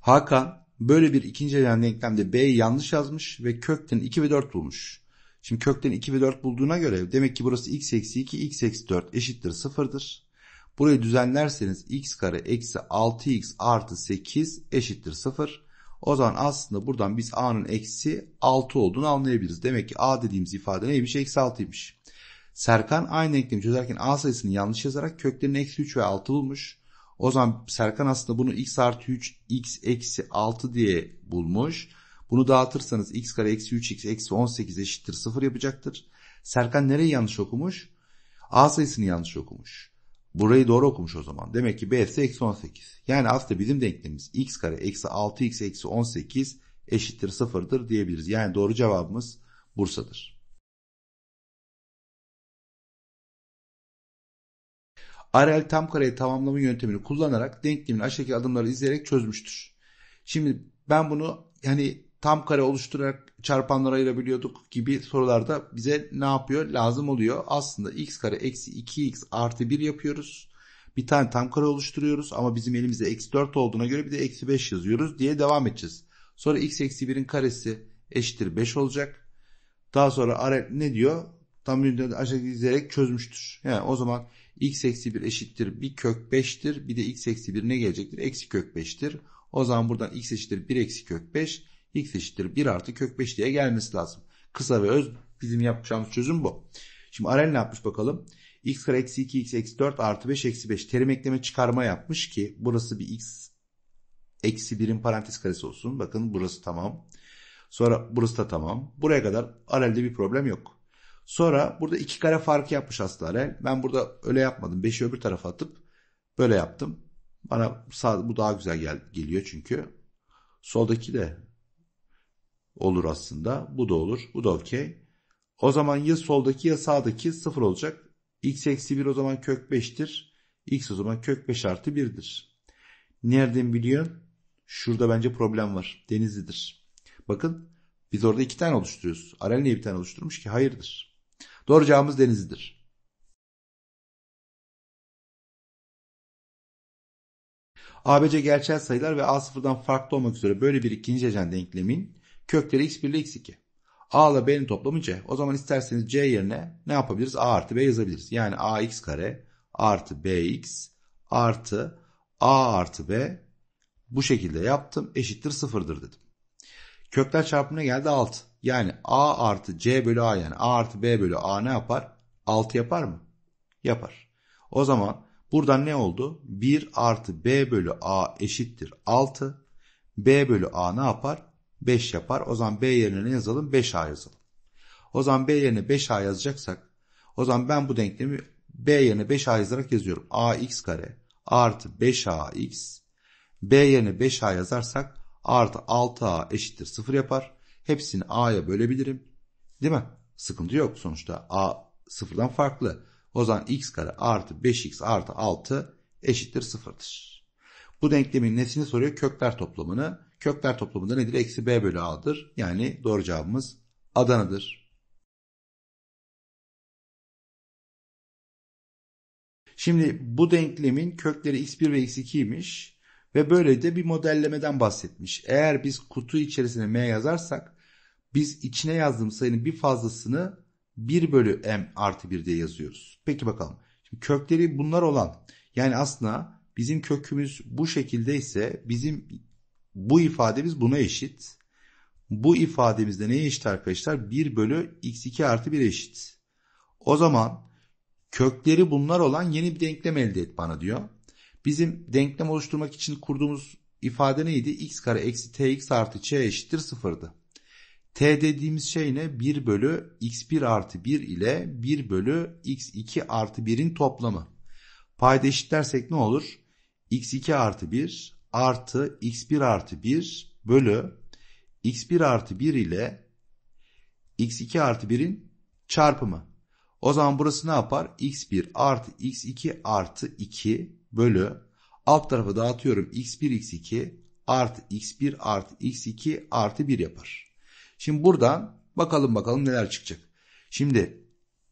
Hakan böyle bir ikinci elenen denklemde B'yi yanlış yazmış ve kökten 2 ve 4 bulmuş. Şimdi kökten 2 ve 4 bulduğuna göre demek ki burası x eksi 2 x eksi 4 eşittir 0'dır. Burayı düzenlerseniz x kare eksi 6x artı 8 eşittir 0. O zaman aslında buradan biz a'nın eksi 6 olduğunu anlayabiliriz. Demek ki a dediğimiz ifade neymiş? Eksi 6'ymış. Serkan aynı denklemi çözerken A sayısını yanlış yazarak köklerini eksi 3 ve 6 bulmuş. O zaman Serkan aslında bunu x artı 3 x eksi 6 diye bulmuş. Bunu dağıtırsanız x kare eksi 3 x eksi 18 eşittir 0 yapacaktır. Serkan nereyi yanlış okumuş? A sayısını yanlış okumuş. Burayı doğru okumuş o zaman. Demek ki B'si eksi 18. Yani aslında bizim denklemimiz x kare eksi 6 x eksi 18 eşittir 0'dır diyebiliriz. Yani doğru cevabımız Bursa'dır. Harel tam kareyi tamamlama yöntemini kullanarak denklemin aşağıdaki adımları izleyerek çözmüştür. Şimdi ben bunu yani tam kare oluşturarak çarpanlar ayırabiliyorduk gibi sorularda bize ne yapıyor? Lazım oluyor. Aslında x kare eksi 2x artı 1 yapıyoruz. Bir tane tam kare oluşturuyoruz ama bizim elimizde eksi 4 olduğuna göre bir de eksi 5 yazıyoruz diye devam edeceğiz. Sonra x eksi 1'in karesi eşittir 5 olacak. Daha sonra Arel ne diyor? Tam aşağıdaki dizerek çözmüştür. Yani o zaman x eksi 1 eşittir bir kök 5'tir. Bir de x eksi 1 ne gelecektir? Eksi kök 5'tir. O zaman buradan x eşittir 1 eksi kök 5. x eşittir 1 artı kök 5 diye gelmesi lazım. Kısa ve öz bizim yapacağımız çözüm bu. Şimdi Arel ne yapmış bakalım? x kare eksi 2 x eksi 4 artı 5 eksi 5 terim ekleme çıkarma yapmış ki burası bir x eksi 1'in parantez karesi olsun. Bakın burası tamam. Sonra burası da tamam. Buraya kadar Arel'de bir problem yok. Sonra burada iki kare farkı yapmış Aslare. Ben burada öyle yapmadım. Beşi öbür tarafa atıp böyle yaptım. Bana sağ, bu daha güzel gel, geliyor çünkü. Soldaki de olur aslında. Bu da olur. Bu da okey. O zaman ya soldaki ya sağdaki sıfır olacak. X eksi 1 o zaman kök 5'tir. X o zaman kök 5 artı 1'dir. Nereden biliyorsun? Şurada bence problem var. Denizlidir. Bakın biz orada iki tane oluşturuyoruz. Arel niye bir tane oluşturmuş ki? Hayırdır. Dorcağımız denizidir. ABC gerçel sayılar ve A0'dan farklı olmak üzere böyle bir ikinci dereceden denklemin kökleri x1 ile x2. A ile B'nin toplamı C. O zaman isterseniz C yerine ne yapabiliriz? A artı B yazabiliriz. Yani AX kare artı BX artı A artı B bu şekilde yaptım eşittir sıfırdır dedim. Kökler çarpımına geldi 6. Yani A artı C bölü A yani A artı B bölü A ne yapar? 6 yapar mı? Yapar. O zaman buradan ne oldu? 1 artı B bölü A eşittir 6. B bölü A ne yapar? 5 yapar. O zaman B yerine ne yazalım? 5A yazalım. O zaman B yerine 5A yazacaksak o zaman ben bu denklemi B yerine 5A yazarak yazıyorum. AX kare artı 5AX B yerine 5A yazarsak artı 6a eşittir 0 yapar. Hepsini a'ya bölebilirim. Değil mi? Sıkıntı yok. Sonuçta a sıfırdan farklı. O zaman x kare artı 5x artı 6 eşittir sıfırdır. Bu denklemin nesini soruyor? Kökler toplamını. Kökler toplamı da nedir? Eksi b bölü a'dır. Yani doğru cevabımız Adana'dır. Şimdi bu denklemin kökleri x1 ve x2 ve böylece bir modellemeden bahsetmiş. Eğer biz kutu içerisine m yazarsak biz içine yazdığımız sayının bir fazlasını 1 bölü m artı 1 diye yazıyoruz. Peki bakalım. Şimdi kökleri bunlar olan yani aslında bizim kökümüz bu şekilde ise bizim bu ifademiz buna eşit. Bu ifademizde neye eşit arkadaşlar? 1 bölü x2 artı 1 eşit. O zaman kökleri bunlar olan yeni bir denklem elde et bana diyor. Bizim denklem oluşturmak için kurduğumuz ifade neydi? x kare eksi tx artı ç eşittir sıfırdı. T dediğimiz şey ne? 1 bölü x1 artı 1 ile 1 bölü x2 artı 1'in toplamı. Payda eşitlersek ne olur? x2 artı 1 artı x1 artı 1 bölü x1 artı 1 ile x2 artı 1'in çarpımı. O zaman burası ne yapar? x1 artı x2 artı 2 bölü alt tarafı dağıtıyorum x1 x2 art x1 art x2 artı 1 yapar. Şimdi buradan bakalım bakalım neler çıkacak. Şimdi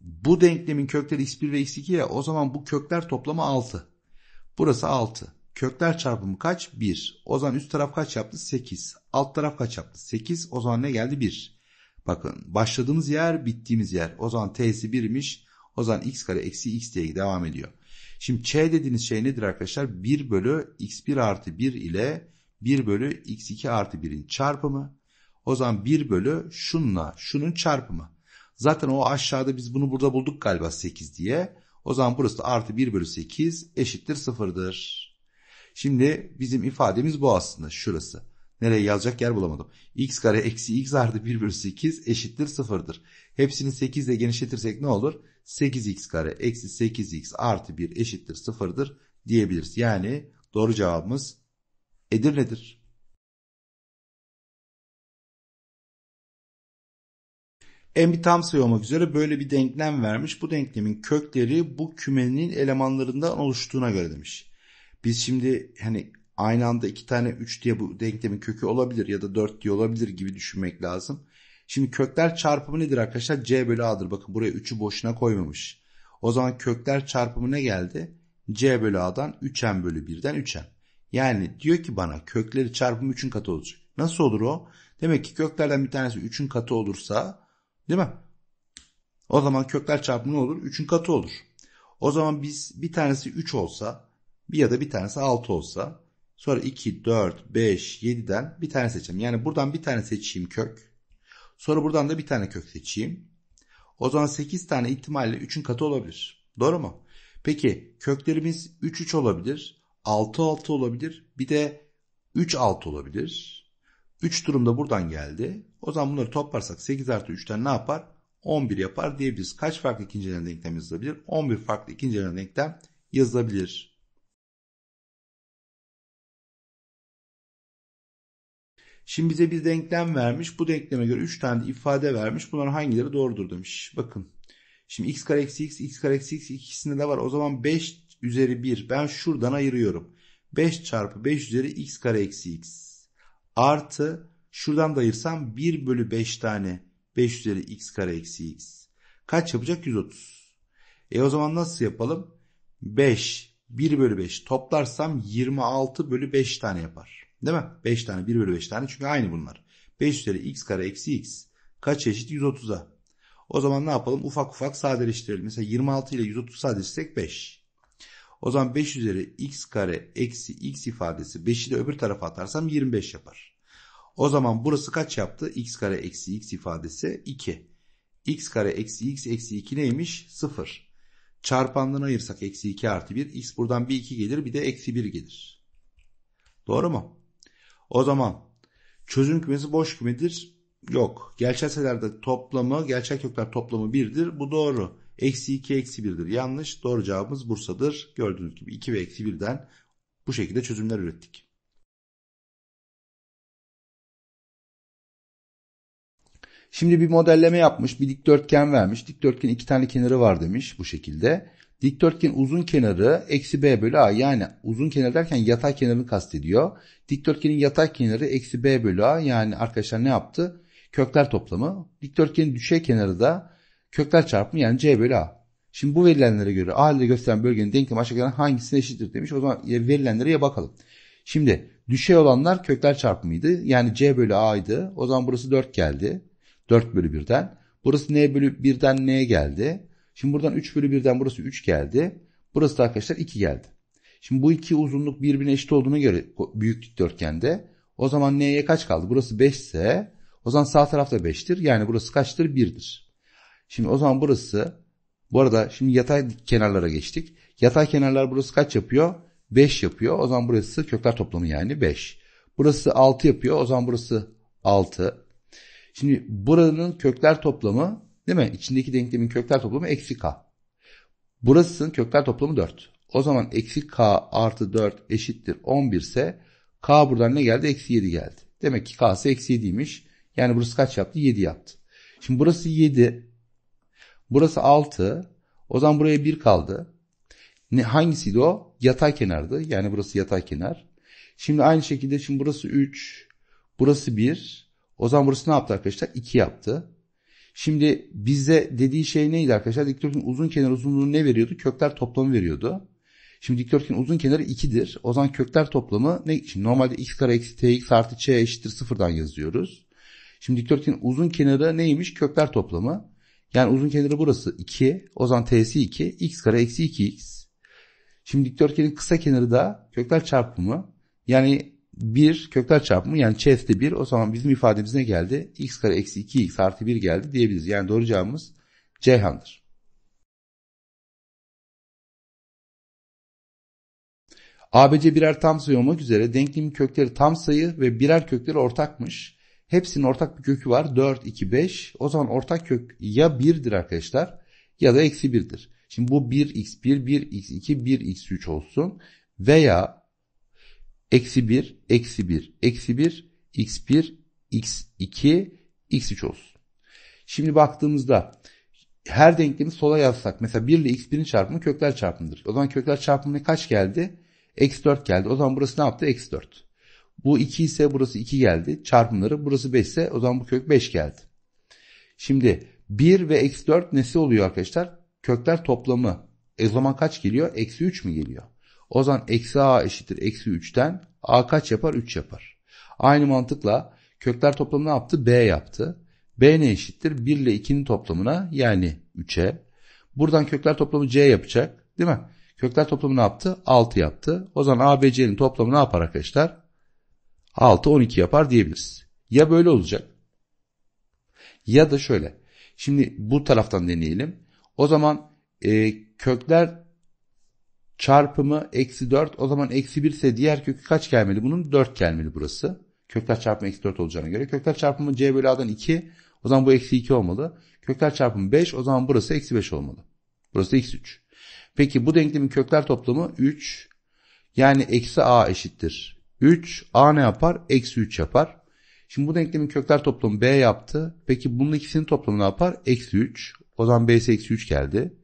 bu denklemin kökleri x1 ve x2 ya o zaman bu kökler toplamı 6. Burası 6. Kökler çarpımı kaç? 1. O zaman üst taraf kaç yaptı? 8. Alt taraf kaç yaptı? 8. O zaman ne geldi? 1. Bakın başladığımız yer bittiğimiz yer. O zaman t'si 1'miş. O zaman x kare eksi x diye devam ediyor. Şimdi ç dediğiniz şey nedir arkadaşlar? 1 bölü x1 artı 1 ile 1 bölü x2 artı 1'in çarpımı. O zaman 1 bölü şunla şunun çarpımı. Zaten o aşağıda biz bunu burada bulduk galiba 8 diye. O zaman burası da artı 1 bölü 8 eşittir 0'dır. Şimdi bizim ifademiz bu aslında şurası. Nereye yazacak yer bulamadım. x kare eksi x artı 1 bölü 8 eşittir 0'dır. Hepsini 8 ile genişletirsek ne olur? 8x kare eksi 8x artı 1 eşittir 0'dır diyebiliriz. Yani doğru cevabımız Edirne'dir. En tam sayı olmak üzere böyle bir denklem vermiş. Bu denklemin kökleri bu kümenin elemanlarından oluştuğuna göre demiş. Biz şimdi hani aynı anda iki tane 3 diye bu denklemin kökü olabilir ya da 4 diye olabilir gibi düşünmek lazım. Şimdi kökler çarpımı nedir arkadaşlar? C bölü A'dır. Bakın buraya 3'ü boşuna koymamış. O zaman kökler çarpımı ne geldi? C bölü A'dan 3M bölü 1'den 3M. Yani diyor ki bana kökleri çarpımı 3'ün katı olacak. Nasıl olur o? Demek ki köklerden bir tanesi 3'ün katı olursa değil mi? O zaman kökler çarpımı ne olur? 3'ün katı olur. O zaman biz bir tanesi 3 olsa bir ya da bir tanesi 6 olsa sonra 2, 4, 5, 7'den bir tane seçeceğim. Yani buradan bir tane seçeyim kök. Sonra buradan da bir tane kök seçeyim. O zaman 8 tane ihtimalle 3'ün katı olabilir. Doğru mu? Peki köklerimiz 3 3 olabilir. 6 6 olabilir. Bir de 3 6 olabilir. 3 durumda buradan geldi. O zaman bunları toplarsak 8 artı 3'ten ne yapar? 11 yapar diyebiliriz. Kaç farklı ikinci denklem yazılabilir? 11 farklı ikinci denklem yazılabilir. Şimdi bize bir denklem vermiş. Bu denkleme göre 3 tane de ifade vermiş. Bunların hangileri doğrudur demiş. Bakın. Şimdi x kare eksi x, x kare eksi x ikisinde de var. O zaman 5 üzeri 1. Ben şuradan ayırıyorum. 5 çarpı 5 üzeri x kare eksi x. Artı şuradan da ayırsam 1 bölü 5 tane 5 üzeri x kare eksi x. Kaç yapacak? 130. E o zaman nasıl yapalım? 5, 1 bölü 5 toplarsam 26 bölü 5 tane yapar. Değil mi? 5 tane 1 bölü 5 tane çünkü aynı bunlar. 5 üzeri x kare eksi x kaç eşit 130'a. O zaman ne yapalım? Ufak ufak sadeleştirelim. Mesela 26 ile 130 sadeleştirsek 5. O zaman 5 üzeri x kare eksi x ifadesi 5'i de öbür tarafa atarsam 25 yapar. O zaman burası kaç yaptı? x kare eksi x ifadesi 2. x kare eksi x eksi 2 neymiş? 0. Çarpanlarını ayırsak eksi 2 artı 1. x buradan bir 2 gelir bir de eksi 1 gelir. Doğru mu? O zaman çözüm kümesi boş kümedir. Yok. Gerçel sayılarda toplamı, gerçek kökler toplamı 1'dir. Bu doğru. Eksi 2, eksi 1'dir. Yanlış. Doğru cevabımız Bursa'dır. Gördüğünüz gibi 2 ve eksi 1'den bu şekilde çözümler ürettik. Şimdi bir modelleme yapmış. Bir dikdörtgen vermiş. Dikdörtgen iki tane kenarı var demiş bu şekilde. Dikdörtgen uzun kenarı eksi b bölü a yani uzun kenar derken yatay kenarını kastediyor. Dikdörtgenin yatay kenarı eksi b bölü a yani arkadaşlar ne yaptı? Kökler toplamı. Dikdörtgenin düşey kenarı da kökler çarpımı yani c bölü a. Şimdi bu verilenlere göre a ile gösteren bölgenin denklemi aşağıdakilerin hangisine eşittir demiş. O zaman verilenlere ya bakalım. Şimdi düşey olanlar kökler çarpımıydı. Yani c bölü a'ydı. O zaman burası 4 geldi. 4 bölü 1'den. Burası n bölü 1'den n'ye geldi. Şimdi buradan 3 bölü 1'den burası 3 geldi. Burası da arkadaşlar 2 geldi. Şimdi bu iki uzunluk birbirine eşit olduğuna göre büyük dikdörtgende o zaman n'ye kaç kaldı? Burası 5 ise o zaman sağ tarafta 5'tir. Yani burası kaçtır? 1'dir. Şimdi o zaman burası bu arada şimdi yatay kenarlara geçtik. Yatay kenarlar burası kaç yapıyor? 5 yapıyor. O zaman burası kökler toplamı yani 5. Burası 6 yapıyor. O zaman burası 6. Şimdi buranın kökler toplamı Değil mi? İçindeki denklemin kökler toplamı eksi k. Burasının kökler toplamı 4. O zaman eksi k artı 4 eşittir 11 ise k buradan ne geldi? Eksi 7 geldi. Demek ki k'sı eksi 7'ymiş. Yani burası kaç yaptı? 7 yaptı. Şimdi burası 7. Burası 6. O zaman buraya 1 kaldı. Ne, hangisiydi o? Yatay kenardı. Yani burası yatay kenar. Şimdi aynı şekilde şimdi burası 3. Burası 1. O zaman burası ne yaptı arkadaşlar? 2 yaptı. Şimdi bize dediği şey neydi arkadaşlar? Dikdörtgen uzun kenar uzunluğu ne veriyordu? Kökler toplamı veriyordu. Şimdi dikdörtgen uzun kenarı 2'dir. O zaman kökler toplamı ne? Şimdi normalde x kare eksi tx artı ç eşittir sıfırdan yazıyoruz. Şimdi dikdörtgenin uzun kenarı neymiş? Kökler toplamı. Yani uzun kenarı burası 2. O zaman t'si 2. x kare eksi 2x. Şimdi dikdörtgenin kısa kenarı da kökler çarpımı. Yani 1 kökler çarpımı yani chest'te 1 o zaman bizim ifademiz ne geldi? x kare eksi 2x artı 1 geldi diyebiliriz. Yani doğru cevabımız Ceyhan'dır. ABC birer tam sayı olmak üzere denklemin kökleri tam sayı ve birer kökleri ortakmış. Hepsinin ortak bir kökü var. 4, 2, 5. O zaman ortak kök ya 1'dir arkadaşlar ya da eksi 1'dir. Şimdi bu 1x1, 1x2, 1x3 olsun. Veya Eksi 1, eksi 1, eksi 1, x1, x2, x3 olsun. Şimdi baktığımızda her denklemi sola yazsak mesela 1 ile x1'in çarpımı kökler çarpımıdır. O zaman kökler çarpımına kaç geldi? Eksi 4 geldi. O zaman burası ne yaptı? Eksi 4 Bu 2 ise burası 2 geldi. Çarpımları burası 5 ise o zaman bu kök 5 geldi. Şimdi 1 ve eksi 4 nesi oluyor arkadaşlar? Kökler toplamı. E o zaman kaç geliyor? Eksi 3 mü geliyor? O zaman eksi a eşittir eksi 3'ten a kaç yapar? 3 yapar. Aynı mantıkla kökler toplamı ne yaptı? b yaptı. b ne eşittir? 1 ile 2'nin toplamına yani 3'e. Buradan kökler toplamı c yapacak değil mi? Kökler toplamı ne yaptı? 6 yaptı. O zaman a, b, c'nin toplamı ne yapar arkadaşlar? 6, 12 yapar diyebiliriz. Ya böyle olacak ya da şöyle. Şimdi bu taraftan deneyelim. O zaman e, kökler çarpımı eksi 4 o zaman eksi 1 ise diğer kökü kaç gelmeli? Bunun 4 gelmeli burası. Kökler çarpımı eksi 4 olacağına göre. Kökler çarpımı c bölü a'dan 2 o zaman bu eksi 2 olmalı. Kökler çarpımı 5 o zaman burası eksi 5 olmalı. Burası eksi 3. Peki bu denklemin kökler toplamı 3 yani eksi a eşittir. 3 a ne yapar? Eksi 3 yapar. Şimdi bu denklemin kökler toplamı b yaptı. Peki bunun ikisinin toplamı ne yapar? Eksi 3. O zaman b'si eksi 3 geldi.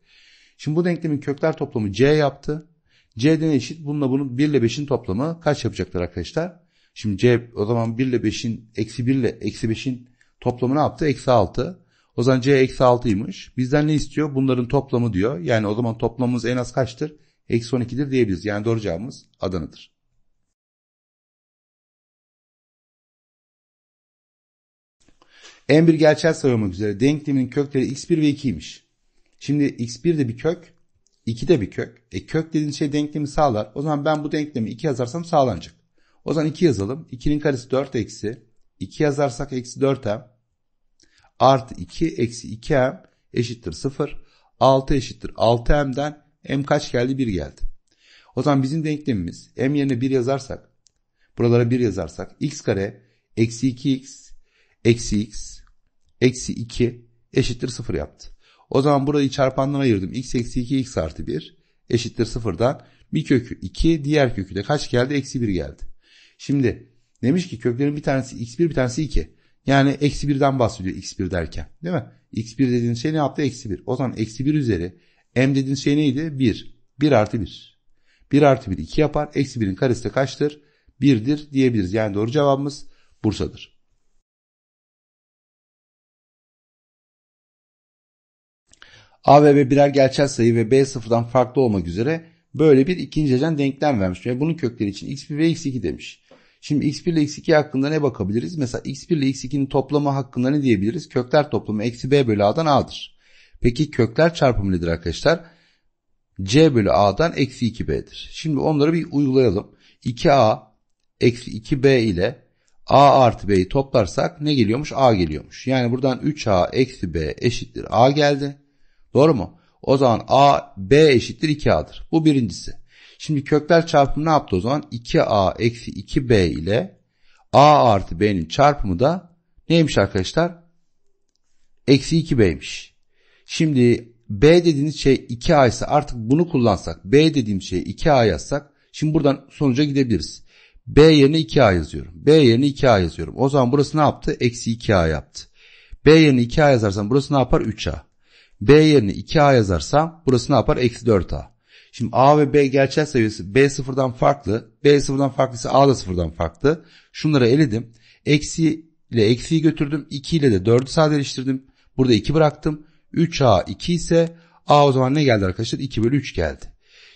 Şimdi bu denklemin kökler toplamı C yaptı. C'den eşit bununla bunun 1 ile 5'in toplamı kaç yapacaktır arkadaşlar? Şimdi C o zaman 1 ile 5'in eksi 1 ile eksi 5'in toplamı ne yaptı? Eksi 6. O zaman C eksi 6'ymış. Bizden ne istiyor? Bunların toplamı diyor. Yani o zaman toplamımız en az kaçtır? Eksi 12'dir diyebiliriz. Yani doğru cevabımız Adana'dır. En bir gerçel sayı olmak üzere denklemin kökleri x1 ve 2'ymiş. Şimdi x1 de bir kök, 2 de bir kök. E kök dediğin şey denklemi sağlar. O zaman ben bu denklemi 2 yazarsam sağlanacak. O zaman 2 yazalım. 2'nin karesi 4 eksi. 2 yazarsak eksi 4m. Artı 2 eksi 2m eşittir 0. 6 eşittir 6m'den m kaç geldi? 1 geldi. O zaman bizim denklemimiz m yerine 1 yazarsak buralara 1 yazarsak x kare eksi 2x eksi x eksi 2 eşittir 0 yaptı. O zaman burayı çarpanlara ayırdım. x eksi 2 x artı 1 eşittir sıfırdan bir kökü 2 diğer kökü de kaç geldi? Eksi 1 geldi. Şimdi demiş ki köklerin bir tanesi x1 bir tanesi 2. Yani eksi 1'den bahsediyor x1 derken değil mi? x1 dediğin şey ne yaptı? Eksi 1. O zaman eksi 1 üzeri m dediğin şey neydi? 1. 1 artı 1. 1 artı 1 2 yapar. Eksi 1'in karesi de kaçtır? 1'dir diyebiliriz. Yani doğru cevabımız Bursa'dır. A ve B birer gerçel sayı ve B sıfırdan farklı olmak üzere böyle bir ikinci ikincecen denklem vermiş. Ve bunun kökleri için x1 ve x2 demiş. Şimdi x1 ile x2 hakkında ne bakabiliriz? Mesela x1 ile x2'nin toplamı hakkında ne diyebiliriz? Kökler toplamı eksi b bölü a'dan a'dır. Peki kökler çarpımı nedir arkadaşlar? c bölü a'dan eksi 2b'dir. Şimdi onları bir uygulayalım. 2a eksi 2b ile a artı b'yi toplarsak ne geliyormuş? a geliyormuş. Yani buradan 3a eksi b eşittir a geldi. Doğru mu? O zaman A B eşittir 2A'dır. Bu birincisi. Şimdi kökler çarpımı ne yaptı o zaman? 2A eksi 2B ile A artı B'nin çarpımı da neymiş arkadaşlar? Eksi 2B'ymiş. Şimdi B dediğiniz şey 2A ise artık bunu kullansak B dediğim şey 2A yazsak şimdi buradan sonuca gidebiliriz. B yerine 2A yazıyorum. B yerine 2A yazıyorum. O zaman burası ne yaptı? Eksi 2A yaptı. B yerine 2A yazarsan burası ne yapar? 3A. B yerine 2A yazarsam burası ne yapar? Eksi 4A. Şimdi A ve B gerçel sayısı B sıfırdan farklı. B sıfırdan farklıysa A da sıfırdan farklı. Şunları eledim. Eksi ile eksiyi götürdüm. 2 ile de 4'ü sadeleştirdim. Burada 2 bıraktım. 3A 2 ise A o zaman ne geldi arkadaşlar? 2 bölü 3 geldi.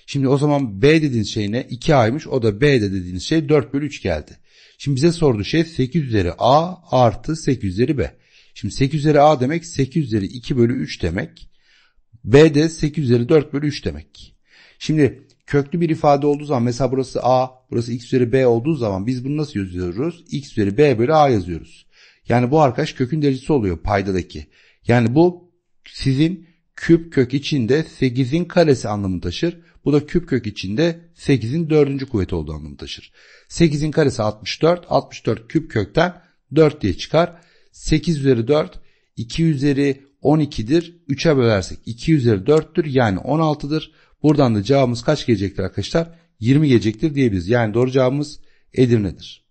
Şimdi o zaman B dediğiniz şey ne? 2A'ymış. O da b de dediğiniz şey 4 bölü 3 geldi. Şimdi bize sorduğu şey 8 üzeri A artı 8 üzeri B. Şimdi 8 üzeri a demek 8 üzeri 2 bölü 3 demek. B de 8 üzeri 4 bölü 3 demek. Şimdi köklü bir ifade olduğu zaman mesela burası a, burası x üzeri b olduğu zaman biz bunu nasıl yazıyoruz? x üzeri b bölü a yazıyoruz. Yani bu arkadaş kökün derecesi oluyor paydadaki. Yani bu sizin küp kök içinde 8'in karesi anlamını taşır. Bu da küp kök içinde 8'in dördüncü kuvveti olduğu anlamını taşır. 8'in karesi 64, 64 küp kökten 4 diye çıkar. 8 üzeri 4 2 üzeri 12'dir. 3'e bölersek 2 üzeri 4'tür. Yani 16'dır. Buradan da cevabımız kaç gelecektir arkadaşlar? 20 gelecektir diyebiliriz. Yani doğru cevabımız Edirne'dir.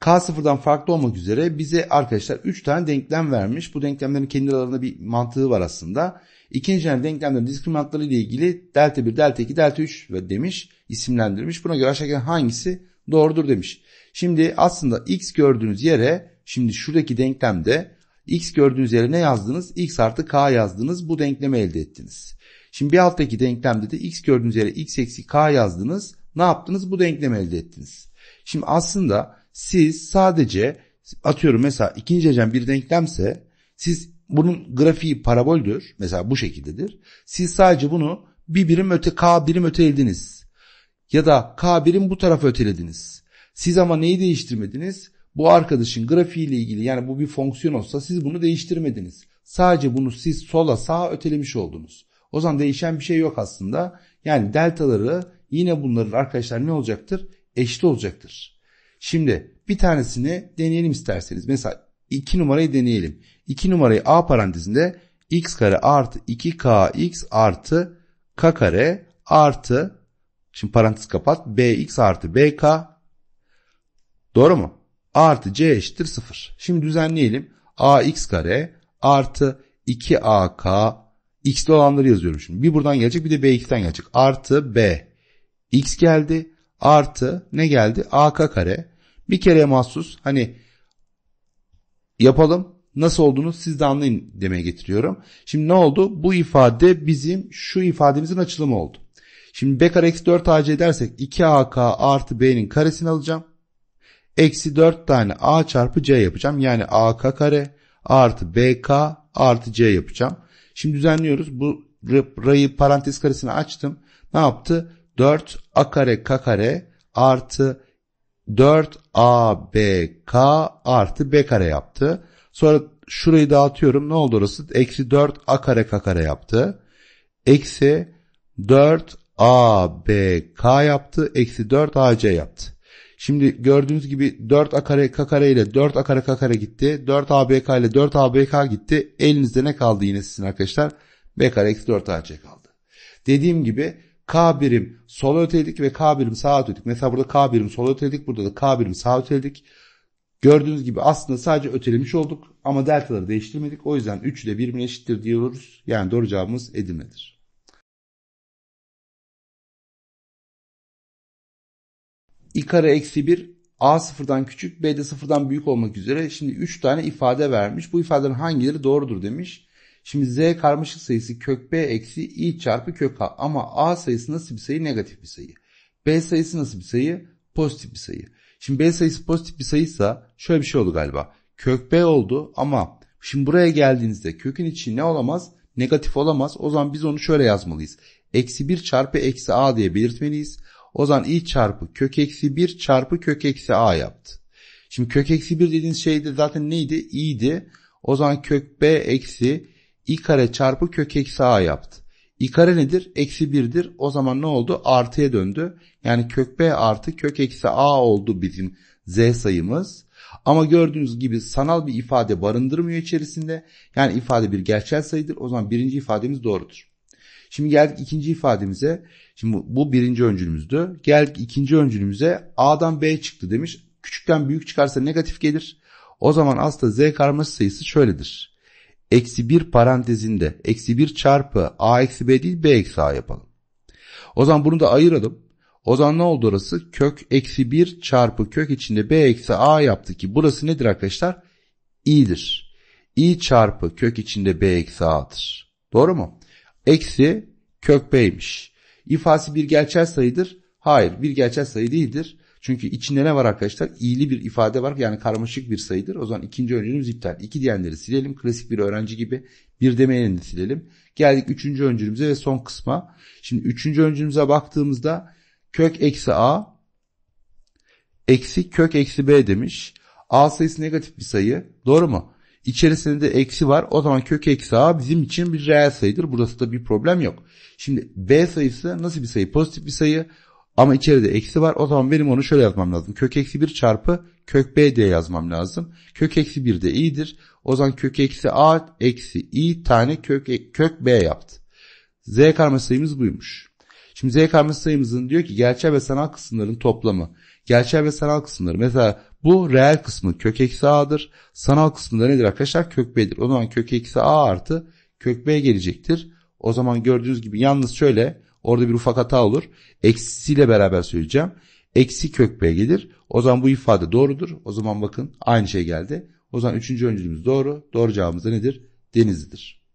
K0'dan farklı olmak üzere bize arkadaşlar 3 tane denklem vermiş. Bu denklemlerin kendi aralarında bir mantığı var aslında. İkinci önemli denklemlerin diskriminantları ile ilgili delta 1, delta 2, delta 3 ve demiş isimlendirmiş. Buna göre aşağıdaki hangisi Doğrudur demiş. Şimdi aslında x gördüğünüz yere şimdi şuradaki denklemde x gördüğünüz yere ne yazdınız? x artı k yazdınız. Bu denklemi elde ettiniz. Şimdi bir alttaki denklemde de x gördüğünüz yere x eksi k yazdınız. Ne yaptınız? Bu denklemi elde ettiniz. Şimdi aslında siz sadece atıyorum mesela ikinci hecem bir denklemse siz bunun grafiği paraboldür. Mesela bu şekildedir. Siz sadece bunu bir birim öte k birim öte eldiniz ya da K1'in bu tarafı ötelediniz. Siz ama neyi değiştirmediniz? Bu arkadaşın grafiği ile ilgili yani bu bir fonksiyon olsa siz bunu değiştirmediniz. Sadece bunu siz sola sağa ötelemiş oldunuz. O zaman değişen bir şey yok aslında. Yani deltaları yine bunların arkadaşlar ne olacaktır? Eşit olacaktır. Şimdi bir tanesini deneyelim isterseniz. Mesela 2 numarayı deneyelim. 2 numarayı A parantezinde x kare artı 2kx artı k kare artı Şimdi parantez kapat. Bx artı Bk. Doğru mu? A artı C eşittir 0. Şimdi düzenleyelim. Ax kare artı 2AK x'li olanları yazıyorum şimdi. Bir buradan gelecek bir de bx'ten gelecek. Artı b x geldi artı ne geldi? ak kare. Bir kere mahsus hani yapalım nasıl olduğunu siz de anlayın demeye getiriyorum. Şimdi ne oldu? Bu ifade bizim şu ifademizin açılımı oldu. Şimdi b kare eksi 4ac dersek 2ak artı b'nin karesini alacağım. Eksi 4 tane a çarpı c yapacağım. Yani ak kare artı bk artı c yapacağım. Şimdi düzenliyoruz. Bu rayı parantez karesini açtım. Ne yaptı? 4 a kare k kare artı 4 k artı b kare yaptı. Sonra şurayı dağıtıyorum. Ne oldu orası? Eksi 4 a kare k kare yaptı. Eksi 4 A, B, K yaptı. Eksi 4 A, C yaptı. Şimdi gördüğünüz gibi 4 A kare K kare ile 4 A kare K kare gitti. 4 A, B, K ile 4 A, B, K gitti. Elinizde ne kaldı yine sizin arkadaşlar? B kare eksi 4 A, C kaldı. Dediğim gibi K birim sola öteledik ve K birim sağa öteledik. Mesela burada K birim sola öteledik. Burada da K birim sağa öteledik. Gördüğünüz gibi aslında sadece ötelemiş olduk ama deltaları değiştirmedik. O yüzden 3 ile birbirine eşittir diyoruz. Yani doğru cevabımız Edirne'dir. i kare eksi 1 a sıfırdan küçük b de sıfırdan büyük olmak üzere şimdi 3 tane ifade vermiş. Bu ifadelerin hangileri doğrudur demiş. Şimdi z karmaşık sayısı kök b eksi i çarpı kök a ama a sayısı nasıl bir sayı negatif bir sayı. B sayısı nasıl bir sayı pozitif bir sayı. Şimdi B sayısı pozitif bir sayıysa şöyle bir şey oldu galiba. Kök B oldu ama şimdi buraya geldiğinizde kökün içi ne olamaz? Negatif olamaz. O zaman biz onu şöyle yazmalıyız. Eksi 1 çarpı eksi A diye belirtmeliyiz. O zaman i çarpı kök eksi 1 çarpı kök eksi a yaptı. Şimdi kök eksi 1 dediğiniz şey de zaten neydi? i'di. O zaman kök b eksi i kare çarpı kök eksi a yaptı. i kare nedir? Eksi 1'dir. O zaman ne oldu? Artıya döndü. Yani kök b artı kök eksi a oldu bizim z sayımız. Ama gördüğünüz gibi sanal bir ifade barındırmıyor içerisinde. Yani ifade bir gerçel sayıdır. O zaman birinci ifademiz doğrudur. Şimdi geldik ikinci ifademize. Şimdi bu birinci öncülümüzdü. Geldik ikinci öncülümüze A'dan B çıktı demiş. Küçükten büyük çıkarsa negatif gelir. O zaman aslında Z karmaşık sayısı şöyledir. Eksi 1 parantezinde eksi 1 çarpı A eksi B değil B eksi A yapalım. O zaman bunu da ayıralım. O zaman ne oldu orası? Kök eksi 1 çarpı kök içinde B eksi A yaptı ki burası nedir arkadaşlar? i'dir. i çarpı kök içinde B eksi A'dır. Doğru mu? eksi kök B'ymiş. İfası bir gerçel sayıdır. Hayır bir gerçel sayı değildir. Çünkü içinde ne var arkadaşlar? İyili bir ifade var yani karmaşık bir sayıdır. O zaman ikinci öncülümüz iptal. İki diyenleri silelim. Klasik bir öğrenci gibi bir demeyeni silelim. Geldik üçüncü öncülümüze ve son kısma. Şimdi üçüncü öncülümüze baktığımızda kök eksi a eksi kök eksi b demiş. A sayısı negatif bir sayı. Doğru mu? İçerisinde eksi var. O zaman kök eksi a bizim için bir reel sayıdır. Burası da bir problem yok. Şimdi b sayısı nasıl bir sayı? Pozitif bir sayı. Ama içeride eksi var. O zaman benim onu şöyle yazmam lazım. Kök eksi 1 çarpı kök b diye yazmam lazım. Kök eksi 1 de i'dir. O zaman kök eksi a eksi i tane kök, kök b yaptı. Z karma sayımız buymuş. Şimdi Z karma sayımızın diyor ki gerçel ve sanal kısımların toplamı. Gerçel ve sanal kısımları. Mesela bu reel kısmı kök eksi a'dır. Sanal kısmı da nedir arkadaşlar? Kök b'dir. O zaman kök eksi a artı kök b gelecektir. O zaman gördüğünüz gibi yalnız şöyle orada bir ufak hata olur. Eksisiyle beraber söyleyeceğim. Eksi kök b gelir. O zaman bu ifade doğrudur. O zaman bakın aynı şey geldi. O zaman üçüncü öncülümüz doğru. Doğru cevabımız da nedir? Denizli'dir.